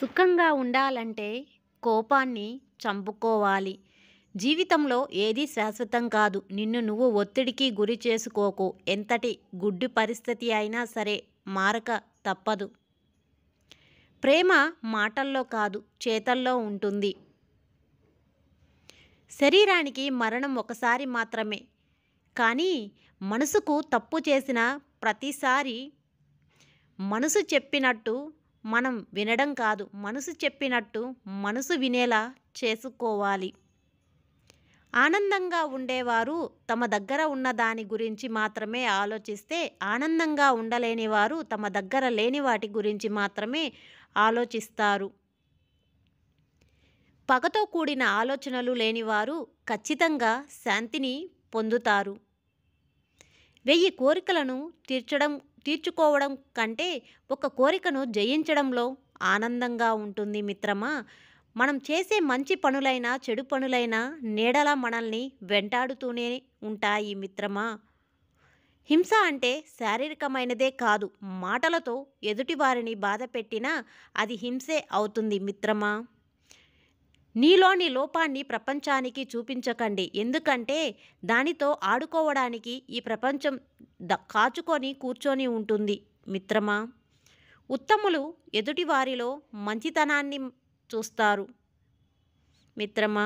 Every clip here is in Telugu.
సుఖంగా ఉండాలంటే కోపాన్ని చంపుకోవాలి జీవితంలో ఏది శాశ్వతం కాదు నిన్ను నువ్వు ఒత్తిడికి గురి చేసుకోకు ఎంతటి గుడ్డి పరిస్థితి అయినా సరే మారక తప్పదు ప్రేమ మాటల్లో కాదు చేతల్లో ఉంటుంది శరీరానికి మరణం ఒకసారి మాత్రమే కానీ మనసుకు తప్పు చేసిన ప్రతిసారి మనసు చెప్పినట్టు మనం వినడం కాదు మనసు చెప్పినట్టు మనసు వినేలా చేసుకోవాలి ఆనందంగా ఉండేవారు తమ దగ్గర ఉన్న దాని గురించి మాత్రమే ఆలోచిస్తే ఆనందంగా ఉండలేని వారు తమ దగ్గర లేని వాటి గురించి మాత్రమే ఆలోచిస్తారు పగతో కూడిన ఆలోచనలు లేనివారు ఖచ్చితంగా శాంతిని పొందుతారు వెయ్యి కోరికలను తీర్చడం తీర్చుకోవడం కంటే ఒక కోరికను జయించడంలో ఆనందంగా ఉంటుంది మిత్రమా మనం చేసే మంచి పనులైనా చెడు పనులైనా నీడల మనల్ని వెంటాడుతూనే ఉంటాయి మిత్రమా హింస అంటే శారీరకమైనదే కాదు మాటలతో ఎదుటివారిని బాధ పెట్టినా అది హింసే అవుతుంది మిత్రమా నీలోని లోపాన్ని ప్రపంచానికి చూపించకండి ఎందుకంటే దానితో ఆడుకోవడానికి ఈ ప్రపంచం ద కాచుకొని కూర్చొని ఉంటుంది మిత్రమా ఉత్తములు ఎదుటివారిలో మంచితనాన్ని చూస్తారు మిత్రమా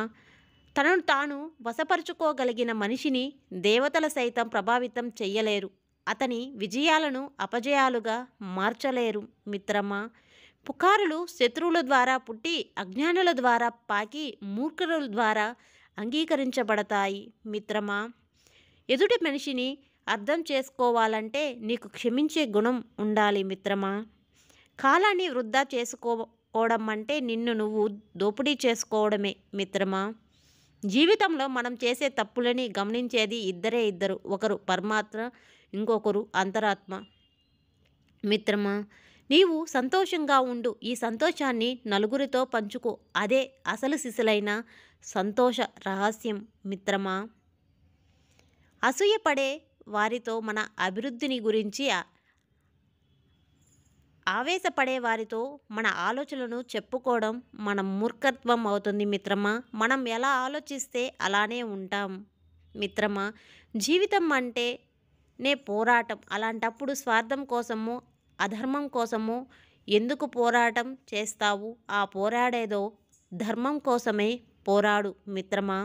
తనను తాను వశపరుచుకోగలిగిన మనిషిని దేవతల సైతం ప్రభావితం చెయ్యలేరు అతని విజయాలను అపజయాలుగా మార్చలేరు మిత్రమా పుకారులు శత్రువుల ద్వారా పుట్టి అజ్ఞానుల ద్వారా పాకి మూర్ఖుల ద్వారా అంగీకరించబడతాయి మిత్రమా ఎదుటి మనిషిని అర్థం చేసుకోవాలంటే నీకు క్షమించే గుణం ఉండాలి మిత్రమా కాలాన్ని వృద్ధా చేసుకోవడం అంటే నిన్ను నువ్వు దోపిడీ చేసుకోవడమే మిత్రమా జీవితంలో మనం చేసే తప్పులని గమనించేది ఇద్దరే ఇద్దరు ఒకరు పరమాత్మ ఇంకొకరు అంతరాత్మ మిత్రమా నీవు సంతోషంగా ఉండు ఈ సంతోషాన్ని నలుగురితో పంచుకో అదే అసలు శిశులైన సంతోష రహస్యం మిత్రమా అసూయపడే వారితో మన అభివృద్ధిని గురించి ఆవేశపడే వారితో మన ఆలోచనలను చెప్పుకోవడం మన మూర్ఖత్వం అవుతుంది మిత్రమా మనం ఎలా ఆలోచిస్తే అలానే ఉంటాం మిత్రమా జీవితం అంటే నే పోరాటం అలాంటప్పుడు స్వార్థం కోసము అధర్మం కోసము ఎందుకు పోరాటం చేస్తావు ఆ పోరాడేదో ధర్మం కోసమే పోరాడు మిత్రమా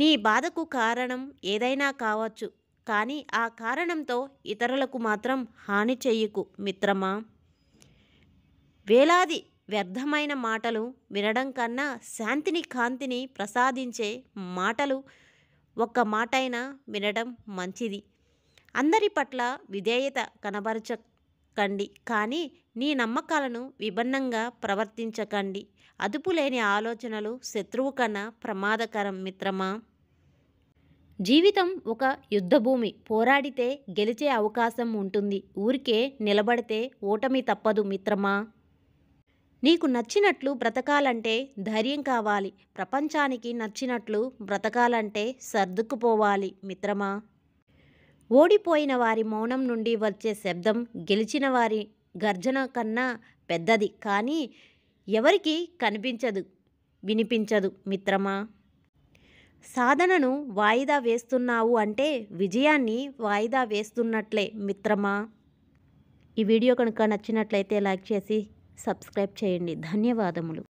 నీ బాధకు కారణం ఏదైనా కావచ్చు కానీ ఆ కారణంతో ఇతరులకు మాత్రం హాని చేయకు మిత్రమా వేలాది వ్యర్థమైన మాటలు వినడం కన్నా శాంతిని కాంతిని ప్రసాదించే మాటలు ఒక్క మాటైనా వినడం మంచిది అందరి పట్ల విధేయత కనబరచకండి కానీ నీ నమ్మకాలను విభిన్నంగా ప్రవర్తించకండి అదుపులేని ఆలోచనలు శత్రువు కన్నా ప్రమాదకరం మిత్రమా జీవితం ఒక యుద్ధభూమి పోరాడితే గెలిచే అవకాశం ఉంటుంది ఊరికే నిలబడితే ఓటమి తప్పదు మిత్రమా నీకు నచ్చినట్లు బ్రతకాలంటే ధైర్యం కావాలి ప్రపంచానికి నచ్చినట్లు బ్రతకాలంటే సర్దుకుపోవాలి మిత్రమా ఓడిపోయిన వారి మౌనం నుండి వచ్చే శబ్దం గెలిచిన వారి గర్జన కన్నా పెద్దది కానీ ఎవరికి కనిపించదు వినిపించదు మిత్రమా సాధనను వాయిదా వేస్తున్నావు అంటే విజయాన్ని వాయిదా వేస్తున్నట్లే మిత్రమా ఈ వీడియో కనుక నచ్చినట్లయితే లైక్ చేసి సబ్స్క్రైబ్ చేయండి ధన్యవాదములు